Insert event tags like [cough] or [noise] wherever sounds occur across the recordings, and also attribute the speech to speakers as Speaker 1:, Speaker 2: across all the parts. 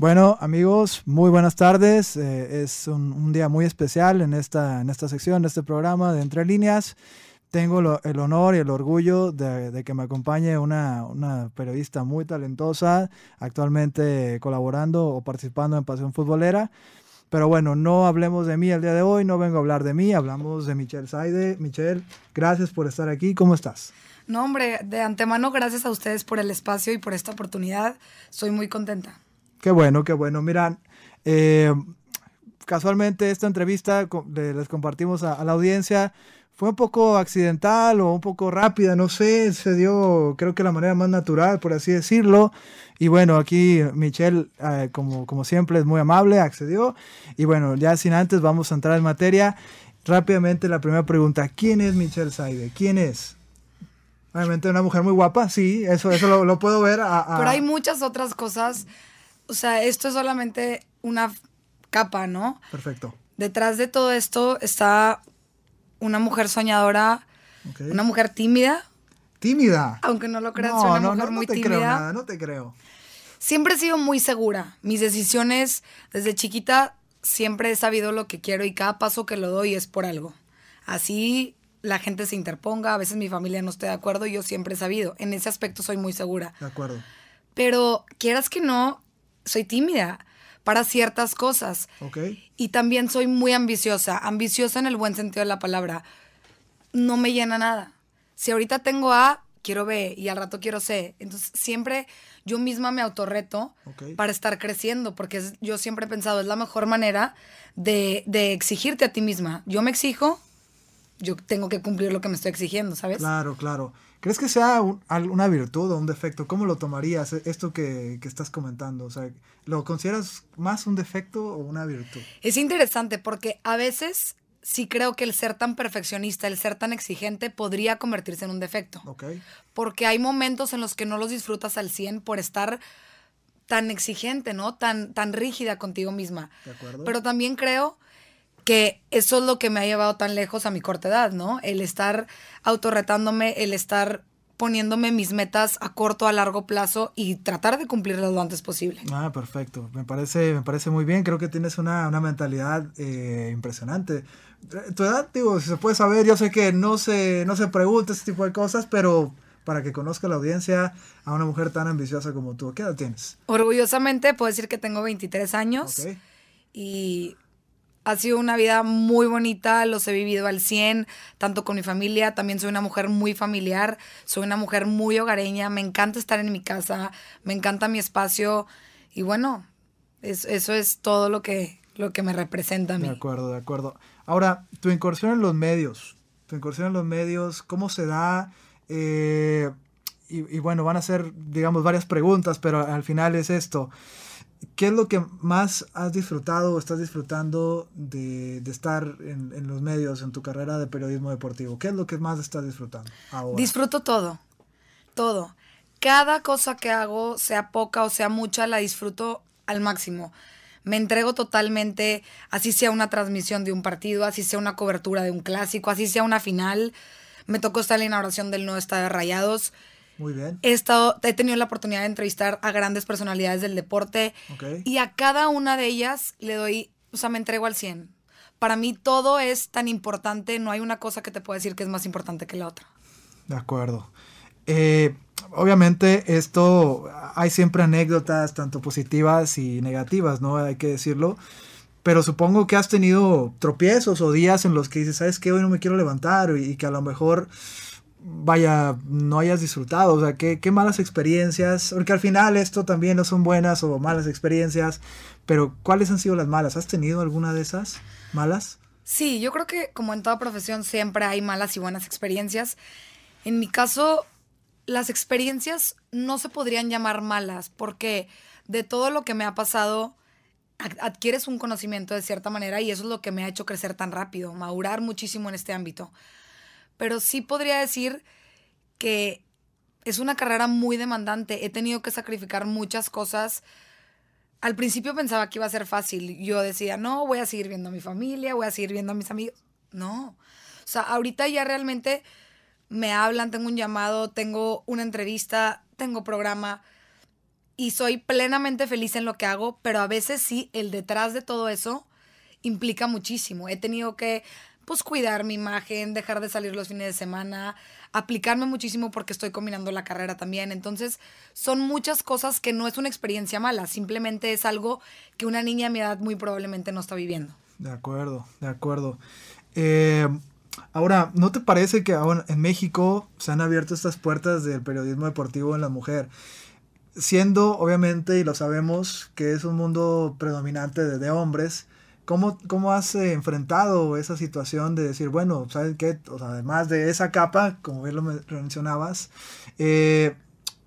Speaker 1: Bueno, amigos, muy buenas tardes. Eh, es un, día muy especial en esta, en esta sección, en este programa de Entre Líneas. Tengo el honor y el orgullo de, que me acompañe una, una, periodista muy talentosa, actualmente colaborando o participando en Pasión Futbolera. Pero bueno, no hablemos de mí el día de hoy, no vengo a hablar de mí, hablamos de Michelle Saide. Michelle, gracias por estar aquí, ¿cómo estás?
Speaker 2: No, hombre, de antemano, gracias a ustedes por el espacio y por esta oportunidad. Soy muy contenta.
Speaker 1: Qué bueno, qué bueno. Miran, eh, casualmente esta entrevista les compartimos a, la audiencia. Fue un poco accidental o un poco rápida, no sé, se dio creo que la manera más natural, por así decirlo. Y bueno, aquí Michelle, eh, como, como siempre, es muy amable, accedió. Y bueno, ya sin antes vamos a entrar en materia. Rápidamente la primera pregunta, ¿quién es Michelle Saide? ¿Quién es? Obviamente una mujer muy guapa, sí, eso, eso lo, puedo ver. Pero hay
Speaker 2: muchas otras cosas o sea, esto es solamente una capa, ¿no? Perfecto. Detrás de todo esto está una mujer soñadora, una mujer tímida. Tímida. Aunque no lo creas, no, soy una no, no, muy No te creo nada, no te creo. Siempre he sido muy segura. Mis decisiones desde chiquita siempre he sabido lo que quiero y cada paso que lo doy es por algo. Así la gente se interponga, a veces mi familia no esté de acuerdo y yo siempre he sabido. En ese aspecto soy muy segura. De acuerdo. Pero quieras que no, soy tímida para ciertas cosas. Y también soy muy ambiciosa, ambiciosa en el buen sentido de la palabra. No me llena nada. Si ahorita tengo A, quiero B y al rato quiero C. Entonces siempre yo misma me autorreto para estar creciendo, porque yo siempre he pensado, es la mejor manera de exigirte a ti misma. Yo me exijo yo tengo que cumplir lo que me estoy exigiendo, ¿sabes? Claro,
Speaker 1: claro. ¿Crees que sea una virtud o un defecto? ¿Cómo lo tomarías eh, esto que, estás comentando? O sea, ¿lo consideras más un defecto o una virtud?
Speaker 2: Es interesante porque a veces sí creo que el ser tan perfeccionista, el ser tan exigente podría convertirse en un defecto. Porque hay momentos en los que no los disfrutas al 100 por estar tan exigente, ¿no? Tan, tan rígida contigo misma. De acuerdo. Pero también creo que eso es lo que me ha llevado tan lejos a mi corta edad, ¿no? El estar autorretándome, el estar poniéndome mis metas a corto, a largo plazo y tratar de cumplirlas lo antes posible.
Speaker 1: Ah, perfecto. Me parece, me parece muy bien. Creo que tienes una, mentalidad eh, impresionante. Tu edad, digo, si se puede saber, yo sé que no se, no se pregunta ese tipo de cosas, pero para que conozca la audiencia a una mujer tan ambiciosa como tú. ¿Qué edad tienes?
Speaker 2: Orgullosamente puedo decir que tengo 23 años. Y ha sido una vida muy bonita, los he vivido al 100, tanto con mi familia, también soy una mujer muy familiar, soy una mujer muy hogareña, me encanta estar en mi casa, me encanta mi espacio y bueno, eso es todo lo que, lo que me representa a mí. De
Speaker 1: acuerdo, de acuerdo. Ahora, tu incursión en los medios, tu incursión en los medios, ¿cómo se da? Eh, y, bueno, van a ser, digamos, varias preguntas, pero al final es esto. ¿Qué es lo que más has disfrutado o estás disfrutando de, estar en, los medios, en tu carrera de periodismo deportivo? ¿Qué es lo que más estás disfrutando
Speaker 2: ahora? Disfruto todo, todo. Cada cosa que hago, sea poca o sea mucha, la disfruto al máximo. Me entrego totalmente, así sea una transmisión de un partido, así sea una cobertura de un clásico, así sea una final. Me tocó estar en la inauguración del nuevo estadio Rayados muy bien. He, estado, he tenido la oportunidad de entrevistar a grandes personalidades del deporte y a cada una de ellas le doy, o sea, me entrego al 100. Para mí todo es tan importante, no hay una cosa que te pueda decir que es más importante que la otra.
Speaker 1: De acuerdo. Eh, obviamente esto, hay siempre anécdotas, tanto positivas y negativas, ¿no? Hay que decirlo. Pero supongo que has tenido tropiezos o días en los que dices, ¿sabes qué? Hoy no me quiero levantar y que a lo mejor vaya, no hayas disfrutado, o sea, qué, malas experiencias, porque al final esto también no son buenas o malas experiencias, pero ¿cuáles han sido las malas? ¿Has tenido alguna de esas malas?
Speaker 2: Sí, yo creo que como en toda profesión siempre hay malas y buenas experiencias. En mi caso, las experiencias no se podrían llamar malas porque de todo lo que me ha pasado adquieres un conocimiento de cierta manera y eso es lo que me ha hecho crecer tan rápido, madurar muchísimo en este ámbito pero sí podría decir que es una carrera muy demandante. He tenido que sacrificar muchas cosas. Al principio pensaba que iba a ser fácil. Yo decía, no, voy a seguir viendo a mi familia, voy a seguir viendo a mis amigos. No. O sea, ahorita ya realmente me hablan, tengo un llamado, tengo una entrevista, tengo programa y soy plenamente feliz en lo que hago, pero a veces sí, el detrás de todo eso implica muchísimo. He tenido que pues cuidar mi imagen, dejar de salir los fines de semana, aplicarme muchísimo porque estoy combinando la carrera también. Entonces, son muchas cosas que no es una experiencia mala, simplemente es algo que una niña a mi edad muy probablemente no está viviendo.
Speaker 1: De acuerdo, de acuerdo. Eh, ahora, ¿no te parece que aún en México se han abierto estas puertas del periodismo deportivo en la mujer? Siendo, obviamente, y lo sabemos, que es un mundo predominante de hombres, ¿Cómo, has eh, enfrentado esa situación de decir, bueno, ¿sabes qué? además de esa capa, como bien lo mencionabas, eh,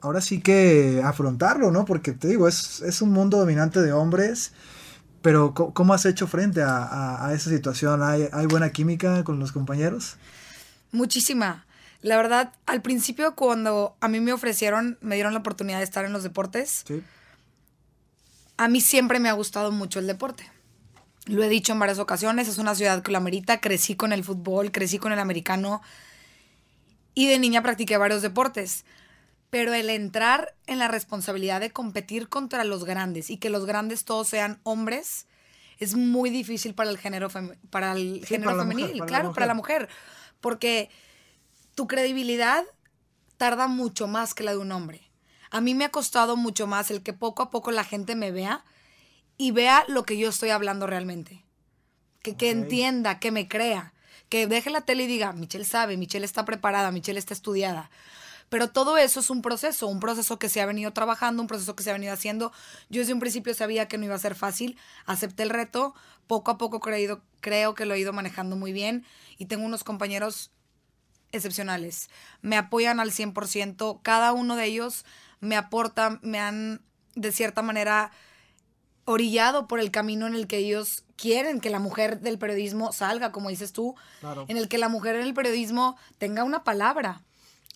Speaker 1: ahora sí que afrontarlo, ¿no? Porque te digo, es, un mundo dominante de hombres, pero ¿cómo, has hecho frente a, esa situación? ¿Hay, ¿Hay, buena química con los compañeros?
Speaker 2: Muchísima. La verdad, al principio cuando a mí me ofrecieron, me dieron la oportunidad de estar en los deportes, a mí siempre me ha gustado mucho el deporte. Lo he dicho en varias ocasiones, es una ciudad que amerita. Crecí con el fútbol, crecí con el americano y de niña practiqué varios deportes. Pero el entrar en la responsabilidad de competir contra los grandes y que los grandes todos sean hombres es muy difícil para el género, para el género femenil, claro, para la mujer. Porque tu credibilidad tarda mucho más que la de un hombre. A mí me ha costado mucho más el que poco a poco la gente me vea y vea lo que yo estoy hablando realmente. Que, que entienda, que me crea. Que deje la tele y diga, Michelle sabe, Michelle está preparada, Michelle está estudiada. Pero todo eso es un proceso, un proceso que se ha venido trabajando, un proceso que se ha venido haciendo. Yo desde un principio sabía que no iba a ser fácil, acepté el reto, poco a poco creo que lo he ido manejando muy bien y tengo unos compañeros excepcionales. Me apoyan al 100%, cada uno de ellos me aporta, me han de cierta manera orillado por el camino en el que ellos quieren que la mujer del periodismo salga, como dices tú, en el que la mujer en el periodismo tenga una palabra,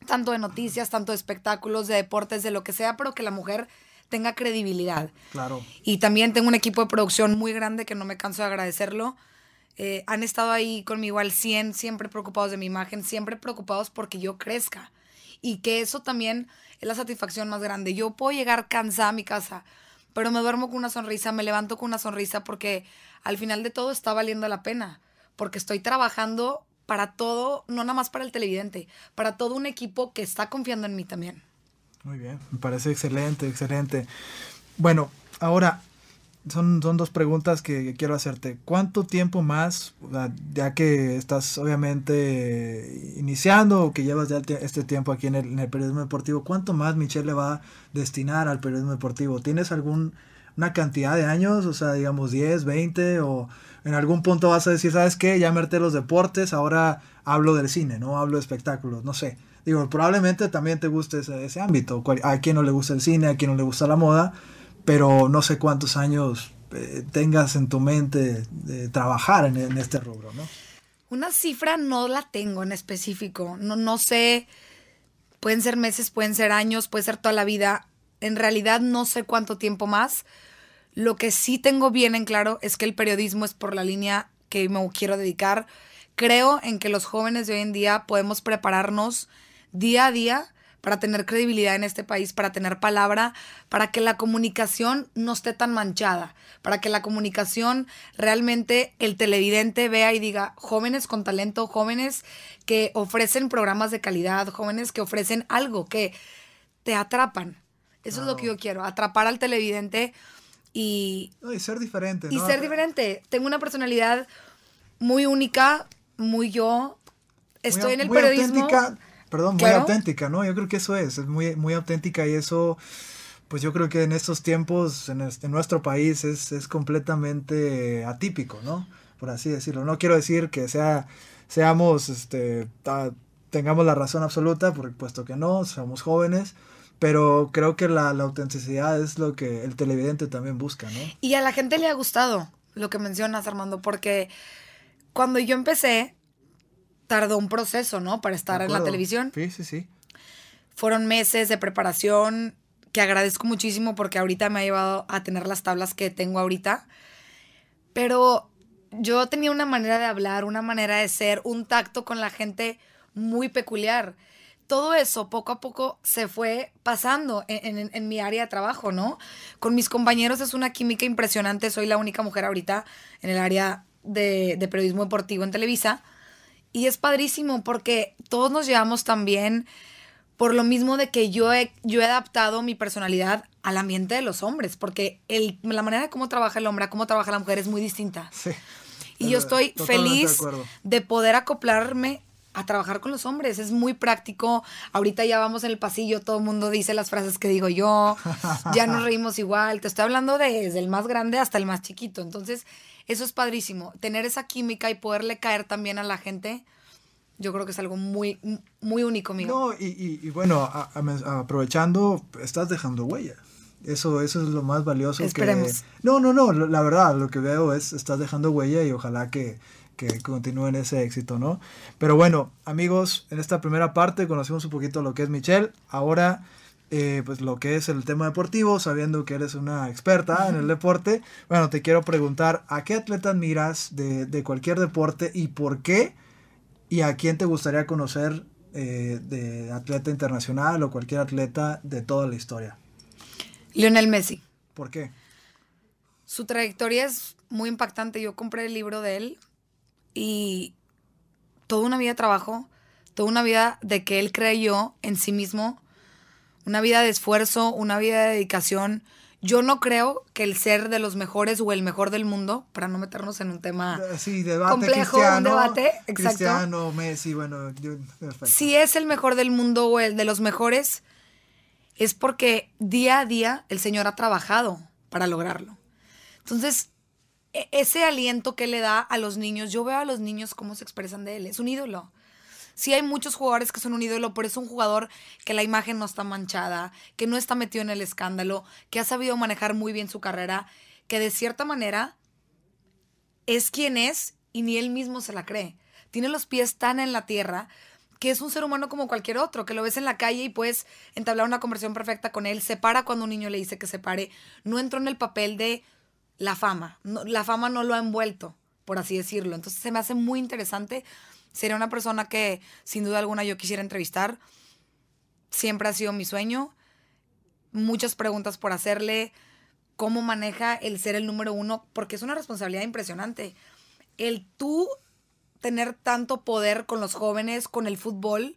Speaker 2: tanto de noticias, tanto de espectáculos, de deportes, de lo que sea, pero que la mujer tenga credibilidad. Claro. Y también tengo un equipo de producción muy grande que no me canso de agradecerlo. Eh, han estado ahí conmigo al 100, siempre preocupados de mi imagen, siempre preocupados porque yo crezca. Y que eso también es la satisfacción más grande. Yo puedo llegar cansada a mi casa, pero me duermo con una sonrisa, me levanto con una sonrisa porque al final de todo está valiendo la pena, porque estoy trabajando para todo, no nada más para el televidente, para todo un equipo que está confiando en mí también.
Speaker 1: Muy bien, me parece excelente, excelente. Bueno, ahora son, son dos preguntas que quiero hacerte. ¿Cuánto tiempo más, ya que estás obviamente iniciando o que llevas ya este tiempo aquí en el, en periodismo deportivo, cuánto más Michelle le va a destinar al periodismo deportivo? ¿Tienes algún una cantidad de años, o sea, digamos 10, 20, o en algún punto vas a decir, ¿sabes qué? Ya me harté los deportes, ahora hablo del cine, ¿no? Hablo de espectáculos, no sé. Digo, probablemente también te guste ese, ese ámbito. A quien no le gusta el cine, a quien no le gusta la moda, pero no sé cuántos años eh, tengas en tu mente de trabajar en, este rubro, ¿no?
Speaker 2: Una cifra no la tengo en específico, no, no sé, pueden ser meses, pueden ser años, puede ser toda la vida, en realidad no sé cuánto tiempo más. Lo que sí tengo bien en claro es que el periodismo es por la línea que me quiero dedicar. Creo en que los jóvenes de hoy en día podemos prepararnos día a día para tener credibilidad en este país, para tener palabra, para que la comunicación no esté tan manchada, para que la comunicación realmente el televidente vea y diga jóvenes con talento, jóvenes que ofrecen programas de calidad, jóvenes que ofrecen algo que te atrapan. Eso es lo que yo quiero, atrapar al televidente y... ser diferente. Y ser diferente. Tengo una personalidad muy única, muy yo. Estoy en el periodismo
Speaker 1: perdón, muy auténtica, ¿no? Yo creo que eso es, es muy, muy auténtica y eso, pues yo creo que en estos tiempos, en, nuestro país, es, es, completamente atípico, ¿no? Por así decirlo. No quiero decir que sea, seamos, este, tengamos la razón absoluta, por, puesto que no, somos jóvenes, pero creo que la, la, autenticidad es lo que el televidente también busca, ¿no?
Speaker 2: Y a la gente le ha gustado lo que mencionas, Armando, porque cuando yo empecé, tardó un proceso, ¿no? Para estar en la televisión. Sí, sí, sí. Fueron meses de preparación que agradezco muchísimo porque ahorita me ha llevado a tener las tablas que tengo ahorita. Pero yo tenía una manera de hablar, una manera de ser, un tacto con la gente muy peculiar. Todo eso poco a poco se fue pasando en, mi área de trabajo, ¿no? Con mis compañeros es una química impresionante. Soy la única mujer ahorita en el área de periodismo deportivo en Televisa y es padrísimo porque todos nos llevamos también por lo mismo de que yo he, yo he adaptado mi personalidad al ambiente de los hombres, porque el, la manera de cómo trabaja el hombre, a cómo trabaja la mujer es muy distinta. y yo estoy feliz de poder acoplarme a trabajar con los hombres. Es muy práctico. Ahorita ya vamos en el pasillo, todo el mundo dice las frases que digo yo, ya nos [laughs] reímos igual. Te estoy hablando desde el más grande hasta el más chiquito. Entonces, eso es padrísimo. Tener esa química y poderle caer también a la gente. Yo creo que es algo muy, muy único mío. No,
Speaker 1: y, bueno, aprovechando, estás dejando huella. Eso, eso es lo más valioso Esperemos. que... No, no, no, la verdad, lo que veo es, estás dejando huella y ojalá que, que continúen ese éxito, ¿no? Pero bueno, amigos, en esta primera parte conocimos un poquito lo que es Michelle. Ahora, eh, pues lo que es el tema deportivo, sabiendo que eres una experta en el deporte. Bueno, te quiero preguntar, ¿a qué atleta admiras de, cualquier deporte y por qué? ¿Y a quién te gustaría conocer eh, de atleta internacional o cualquier atleta de toda la historia?
Speaker 2: Lionel Messi. ¿Por qué? Su trayectoria es muy impactante. Yo compré el libro de él y toda una vida de trabajo, toda una vida de que él creyó en sí mismo, una vida de esfuerzo, una vida de dedicación. Yo no creo que el ser de los mejores o el mejor del mundo, para no meternos en un tema ah, debate, complejo, un debate, Cristiano,
Speaker 1: Messi, bueno, si
Speaker 2: es el mejor del mundo o el de los mejores, es porque día a día el Señor ha trabajado para lograrlo. Entonces, e, ese aliento que le da a los niños, yo veo a los niños cómo se expresan de él, es un ídolo. Sí hay muchos jugadores que son un ídolo, pero es un jugador que la imagen no está manchada, que no está metido en el escándalo, que ha sabido manejar muy bien su carrera, que de cierta manera es quien es y ni él mismo se la cree. Tiene los pies tan en la tierra que es un ser humano como cualquier otro, que lo ves en la calle y puedes entablar una conversación perfecta con él, se para cuando un niño le dice que se pare, no entró en el papel de la fama. la fama no lo ha envuelto, por así decirlo. Entonces se me hace muy interesante. Sería una persona que sin duda alguna yo quisiera entrevistar. Siempre ha sido mi sueño. Muchas preguntas por hacerle. Cómo maneja el ser el número uno, porque es una responsabilidad impresionante. El tú tener tanto poder con los jóvenes, con el fútbol,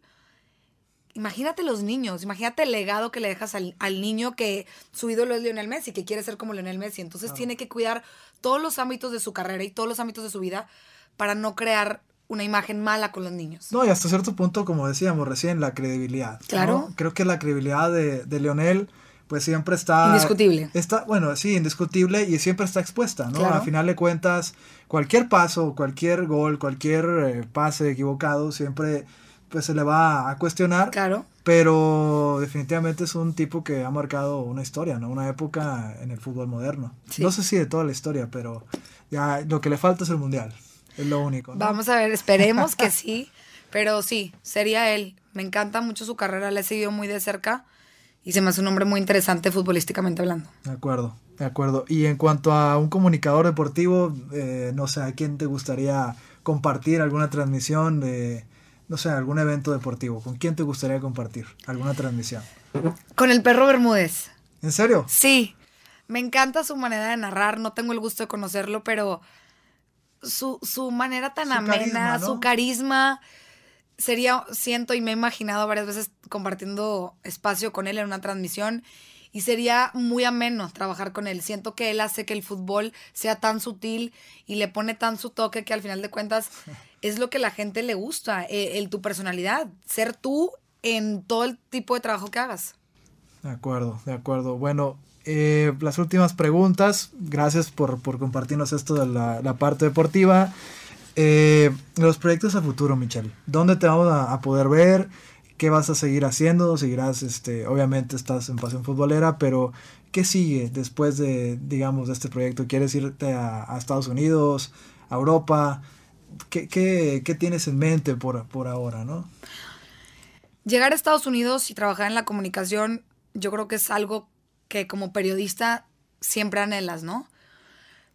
Speaker 2: imagínate los niños, imagínate el legado que le dejas al, niño que su ídolo es Lionel Messi, que quiere ser como Lionel Messi. Entonces tiene que cuidar todos los ámbitos de su carrera y todos los ámbitos de su vida para no crear una imagen mala con los niños.
Speaker 1: No, y hasta cierto punto, como decíamos recién, la credibilidad. Claro. Creo que la credibilidad de, de Lionel pues siempre está... Indiscutible. Está, bueno, sí, indiscutible y siempre está expuesta, ¿no? Al final de cuentas, cualquier paso, cualquier gol, cualquier eh, pase equivocado, siempre pues se le va a cuestionar. Claro. Pero definitivamente es un tipo que ha marcado una historia, ¿no? Una época en el fútbol moderno. No sé si de toda la historia, pero ya lo que le falta es el mundial. Es lo único.
Speaker 2: Vamos a ver, esperemos que [laughs] sí. Pero sí, sería él. Me encanta mucho su carrera, le he seguido muy de cerca y se me hace un hombre muy interesante futbolísticamente hablando.
Speaker 1: De acuerdo, de acuerdo. Y en cuanto a un comunicador deportivo, eh, no sé, ¿a quién te gustaría compartir alguna transmisión de no sé, algún evento deportivo, ¿con quién te gustaría compartir alguna transmisión?
Speaker 2: Con el perro Bermúdez. ¿En serio? Sí, me encanta su manera de narrar, no tengo el gusto de conocerlo, pero su, manera tan amena, su carisma, sería, siento y me he imaginado varias veces compartiendo espacio con él en una transmisión y sería muy ameno trabajar con él. Siento que él hace que el fútbol sea tan sutil y le pone tan su toque que al final de cuentas [laughs] es lo que la gente le gusta, eh, el, tu personalidad, ser tú en todo el tipo de trabajo que hagas.
Speaker 1: De acuerdo, de acuerdo. Bueno, eh, las últimas preguntas. Gracias por, compartirnos esto de la, parte deportiva. Eh, los proyectos a futuro, Michelle. ¿Dónde te vamos a poder ver? ¿Qué vas a seguir haciendo? Seguirás, este, obviamente estás en pasión futbolera, pero ¿qué sigue después de, digamos, de este proyecto? ¿Quieres irte a, Estados Unidos, a Europa? ¿Qué, tienes en mente por, por ahora, no?
Speaker 2: Llegar a Estados Unidos y trabajar en la comunicación, yo creo que es algo que como periodista siempre anhelas, ¿no?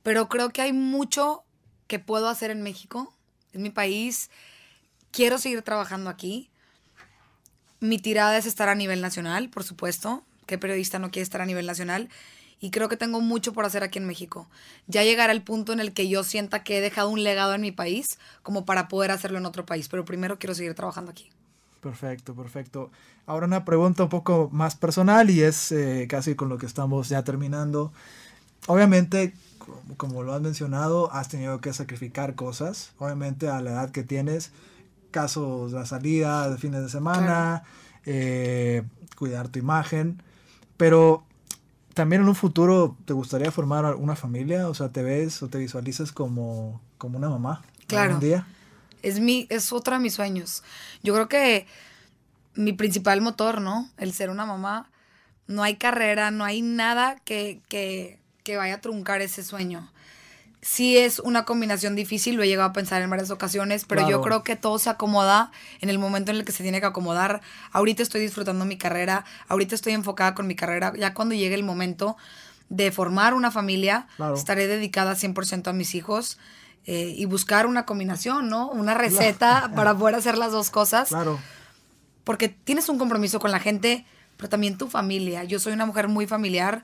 Speaker 2: Pero creo que hay mucho que puedo hacer en México, en mi país. Quiero seguir trabajando aquí. Mi tirada es estar a nivel nacional, por supuesto. ¿Qué periodista no quiere estar a nivel nacional? Y creo que tengo mucho por hacer aquí en México. Ya llegará el punto en el que yo sienta que he dejado un legado en mi país como para poder hacerlo en otro país. Pero primero quiero seguir trabajando aquí.
Speaker 1: Perfecto, perfecto. Ahora una pregunta un poco más personal y es eh, casi con lo que estamos ya terminando. Obviamente, como lo has mencionado, has tenido que sacrificar cosas. Obviamente a la edad que tienes, casos, de salida, de fines de semana, eh, cuidar tu imagen. Pero también en un futuro te gustaría formar una familia, o sea, te ves o te visualizas como, como una mamá.
Speaker 2: Claro. día. Es, mi, es otra de mis sueños. Yo creo que mi principal motor, ¿no? El ser una mamá. No hay carrera, no hay nada que vaya a truncar ese sueño sí es una combinación difícil, lo he llegado a pensar en varias ocasiones, pero yo creo que todo se acomoda en el momento en el que se tiene que acomodar. Ahorita estoy disfrutando mi carrera, ahorita estoy enfocada con mi carrera, ya cuando llegue el momento de formar una familia, estaré dedicada 100% a mis hijos. Eh, y buscar una combinación, ¿no? Una receta [laughs] para poder hacer las dos cosas. Claro. Porque tienes un compromiso con la gente, pero también tu familia. Yo soy una mujer muy familiar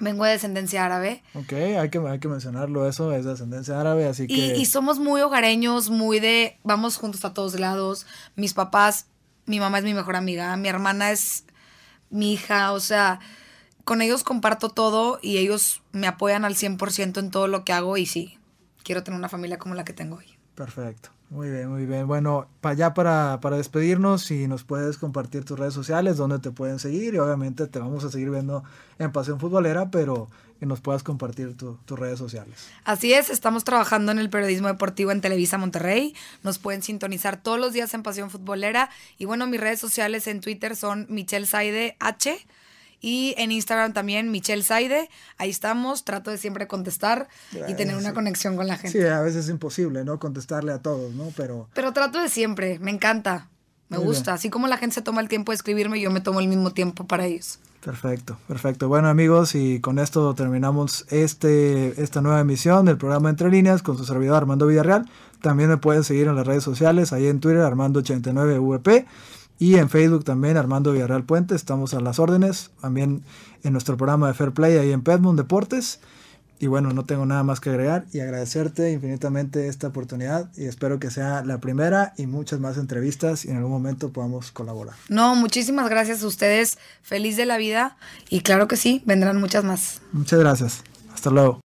Speaker 2: Vengo de descendencia árabe.
Speaker 1: Ok, hay que, hay que mencionarlo, eso es de ascendencia árabe, así que... Y, y,
Speaker 2: somos muy hogareños, muy de... Vamos juntos a todos lados. Mis papás, mi mamá es mi mejor amiga, mi hermana es mi hija, o sea, con ellos comparto todo y ellos me apoyan al 100% en todo lo que hago y sí, quiero tener una familia como la que tengo hoy.
Speaker 1: Perfecto. Muy bien, muy bien. Bueno, para ya para, despedirnos, si nos puedes compartir tus redes sociales, donde te pueden seguir, y obviamente te vamos a seguir viendo en Pasión Futbolera, pero que nos puedas compartir tus redes sociales.
Speaker 2: Así es, estamos trabajando en el periodismo deportivo en Televisa Monterrey. Nos pueden sintonizar todos los días en Pasión Futbolera. Y bueno, mis redes sociales en Twitter son Michelle Saide H y en Instagram también, Michelle Saide. Ahí estamos. Trato de siempre contestar y tener una conexión con la gente. Sí,
Speaker 1: a veces es imposible, ¿no? Contestarle a todos, ¿no? Pero.
Speaker 2: Pero trato de siempre. Me encanta. Me gusta. Así como la gente se toma el tiempo de escribirme, yo me tomo el mismo tiempo para ellos.
Speaker 1: Perfecto, perfecto. Bueno amigos, y con esto terminamos este, esta nueva emisión del programa Entre Líneas con su servidor Armando Villarreal. También me pueden seguir en las redes sociales, ahí en Twitter, Armando89VP. Y en Facebook también, Armando Villarreal Puente, estamos a las órdenes. También en nuestro programa de Fair Play ahí en Pedmont Deportes. Y bueno, no tengo nada más que agregar y agradecerte infinitamente esta oportunidad y espero que sea la primera y muchas más entrevistas y en algún momento podamos colaborar.
Speaker 2: No, muchísimas gracias a ustedes. Feliz de la vida y claro que sí, vendrán muchas más.
Speaker 1: Muchas gracias. Hasta luego.